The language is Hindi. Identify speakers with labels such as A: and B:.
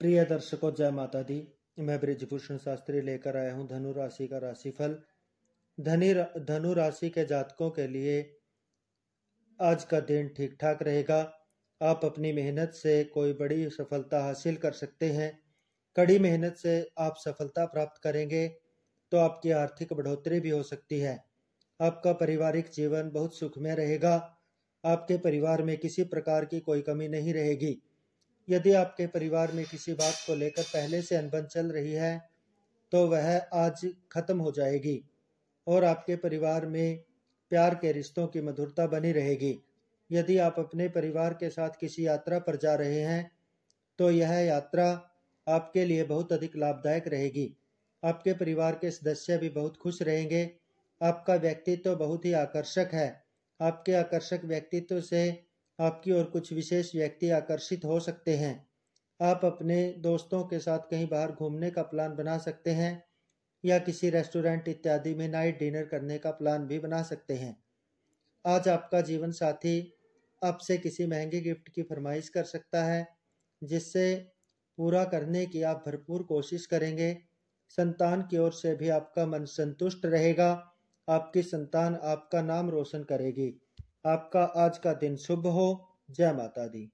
A: प्रिय दर्शकों जय माता दी मैं ब्रिजभूषण शास्त्री लेकर आया हूँ धनु राशि का राशिफल धनी रा, धनु राशि के जातकों के लिए आज का दिन ठीक ठाक रहेगा आप अपनी मेहनत से कोई बड़ी सफलता हासिल कर सकते हैं कड़ी मेहनत से आप सफलता प्राप्त करेंगे तो आपकी आर्थिक बढ़ोतरी भी हो सकती है आपका पारिवारिक जीवन बहुत सुखमय रहेगा आपके परिवार में किसी प्रकार की कोई कमी नहीं रहेगी यदि आपके परिवार में किसी बात को लेकर पहले से अनबन चल रही है तो वह आज खत्म हो जाएगी और आपके परिवार में प्यार के रिश्तों की मधुरता बनी रहेगी यदि आप अपने परिवार के साथ किसी यात्रा पर जा रहे हैं तो यह यात्रा आपके लिए बहुत अधिक लाभदायक रहेगी आपके परिवार के सदस्य भी बहुत खुश रहेंगे आपका व्यक्तित्व तो बहुत ही आकर्षक है आपके आकर्षक व्यक्तित्व से आपकी और कुछ विशेष व्यक्ति आकर्षित हो सकते हैं आप अपने दोस्तों के साथ कहीं बाहर घूमने का प्लान बना सकते हैं या किसी रेस्टोरेंट इत्यादि में नाइट डिनर करने का प्लान भी बना सकते हैं आज आपका जीवन साथी आपसे किसी महंगे गिफ्ट की फरमाइश कर सकता है जिससे पूरा करने की आप भरपूर कोशिश करेंगे संतान की ओर से भी आपका मन संतुष्ट रहेगा आपकी संतान आपका नाम रोशन करेगी आपका आज का दिन शुभ हो जय माता दी